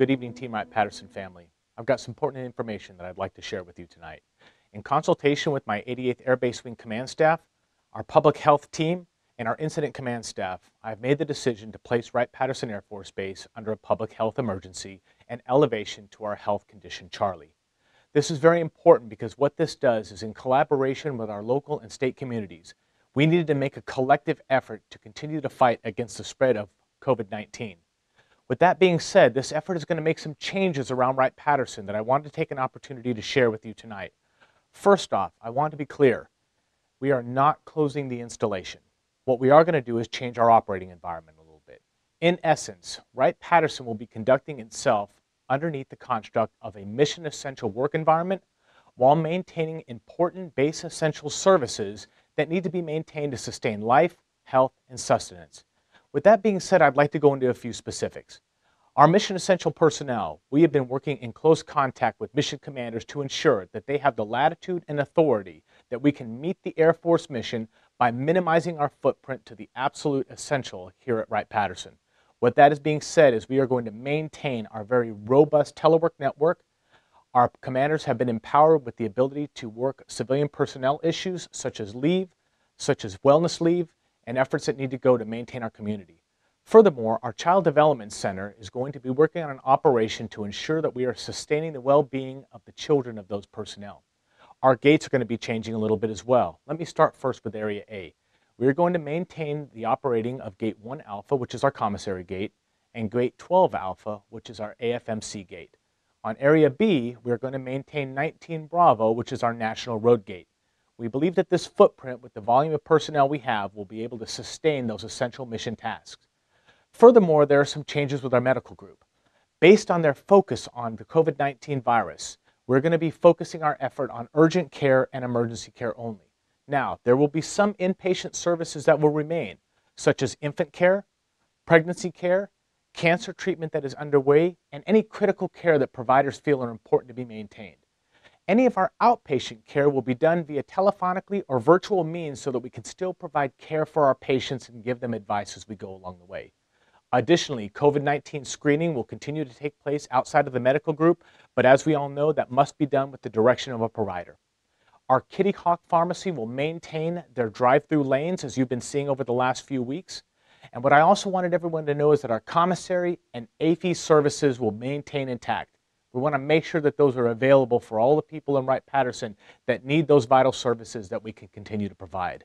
Good evening, Team Wright Patterson family. I've got some important information that I'd like to share with you tonight. In consultation with my 88th Air Base Wing Command staff, our public health team, and our incident command staff, I've made the decision to place Wright-Patterson Air Force Base under a public health emergency and elevation to our health condition Charlie. This is very important because what this does is in collaboration with our local and state communities, we needed to make a collective effort to continue to fight against the spread of COVID-19. With that being said, this effort is going to make some changes around Wright-Patterson that I wanted to take an opportunity to share with you tonight. First off, I want to be clear. We are not closing the installation. What we are going to do is change our operating environment a little bit. In essence, Wright-Patterson will be conducting itself underneath the construct of a mission-essential work environment while maintaining important base essential services that need to be maintained to sustain life, health, and sustenance. With that being said, I'd like to go into a few specifics. Our mission essential personnel, we have been working in close contact with mission commanders to ensure that they have the latitude and authority that we can meet the Air Force mission by minimizing our footprint to the absolute essential here at Wright-Patterson. What that is being said is we are going to maintain our very robust telework network. Our commanders have been empowered with the ability to work civilian personnel issues such as leave, such as wellness leave, and efforts that need to go to maintain our community. Furthermore, our Child Development Center is going to be working on an operation to ensure that we are sustaining the well-being of the children of those personnel. Our gates are going to be changing a little bit as well. Let me start first with Area A. We are going to maintain the operating of Gate 1 Alpha, which is our commissary gate, and Gate 12 Alpha, which is our AFMC gate. On Area B, we are going to maintain 19 Bravo, which is our national road gate. We believe that this footprint, with the volume of personnel we have, will be able to sustain those essential mission tasks. Furthermore, there are some changes with our medical group. Based on their focus on the COVID 19 virus, we're going to be focusing our effort on urgent care and emergency care only. Now, there will be some inpatient services that will remain, such as infant care, pregnancy care, cancer treatment that is underway, and any critical care that providers feel are important to be maintained. Any of our outpatient care will be done via telephonically or virtual means so that we can still provide care for our patients and give them advice as we go along the way. Additionally, COVID-19 screening will continue to take place outside of the medical group, but as we all know, that must be done with the direction of a provider. Our Kitty Hawk Pharmacy will maintain their drive-through lanes as you've been seeing over the last few weeks. And what I also wanted everyone to know is that our commissary and AFE services will maintain intact. We want to make sure that those are available for all the people in Wright-Patterson that need those vital services that we can continue to provide.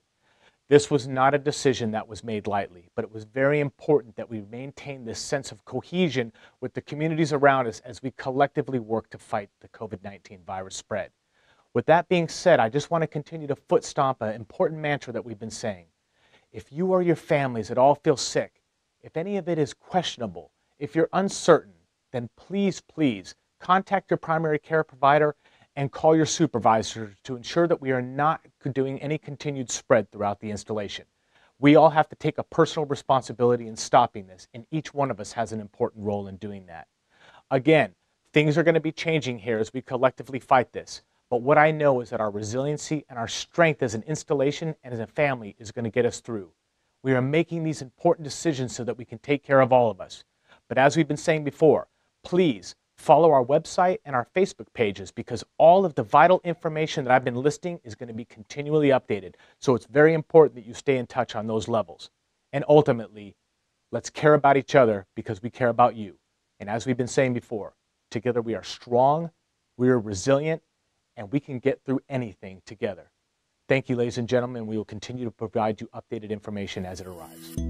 This was not a decision that was made lightly, but it was very important that we maintain this sense of cohesion with the communities around us as we collectively work to fight the COVID-19 virus spread. With that being said, I just want to continue to foot stomp an important mantra that we've been saying. If you or your families at all feel sick, if any of it is questionable, if you're uncertain, then please, please contact your primary care provider and call your supervisor to ensure that we are not doing any continued spread throughout the installation. We all have to take a personal responsibility in stopping this, and each one of us has an important role in doing that. Again, things are going to be changing here as we collectively fight this. But what I know is that our resiliency and our strength as an installation and as a family is going to get us through. We are making these important decisions so that we can take care of all of us. But as we've been saying before, please follow our website and our Facebook pages because all of the vital information that I've been listing is going to be continually updated. So it's very important that you stay in touch on those levels. And ultimately, let's care about each other because we care about you. And as we've been saying before, together we are strong, we are resilient, and we can get through anything together. Thank you, ladies and gentlemen. We will continue to provide you updated information as it arrives.